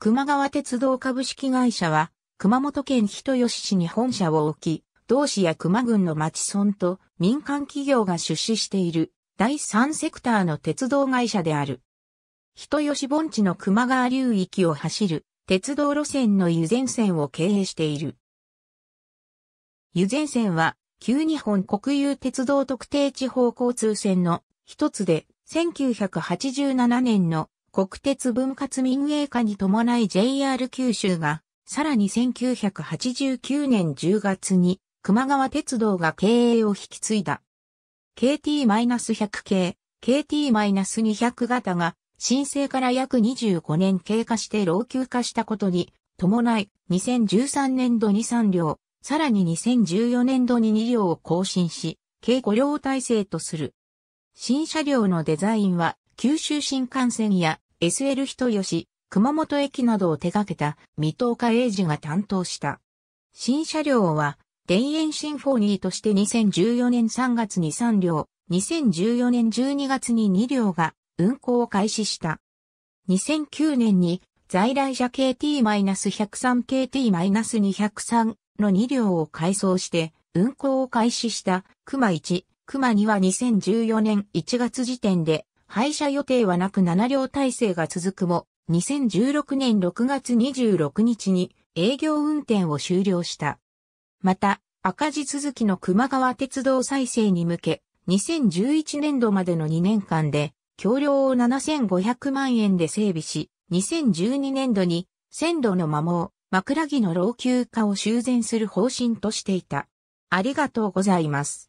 熊川鉄道株式会社は、熊本県人吉市に本社を置き、同市や熊郡の町村と民間企業が出資している第三セクターの鉄道会社である。人吉盆地の熊川流域を走る鉄道路線の湯前線を経営している。湯前線は、旧日本国有鉄道特定地方交通線の一つで、1987年の国鉄分割民営化に伴い JR 九州が、さらに1989年10月に、熊川鉄道が経営を引き継いだ。KT-100 系、KT-200 型が、申請から約25年経過して老朽化したことに、伴い、2013年度に3両、さらに2014年度に2両を更新し、計5両体制とする。新車両のデザインは九州新幹線や SL 人吉、熊本駅などを手掛けた水戸岡英二が担当した。新車両は、田園シンフォニーとして2014年3月に3両、2014年12月に2両が運行を開始した。2009年に在来車 KT-103KT-203 の2両を改装して運行を開始した熊1、熊2は2014年1月時点で廃車予定はなく7両体制が続くも、2016年6月26日に営業運転を終了した。また、赤字続きの熊川鉄道再生に向け、2011年度までの2年間で、橋梁を7500万円で整備し、2012年度に線路の摩耗、枕木の老朽化を修繕する方針としていた。ありがとうございます。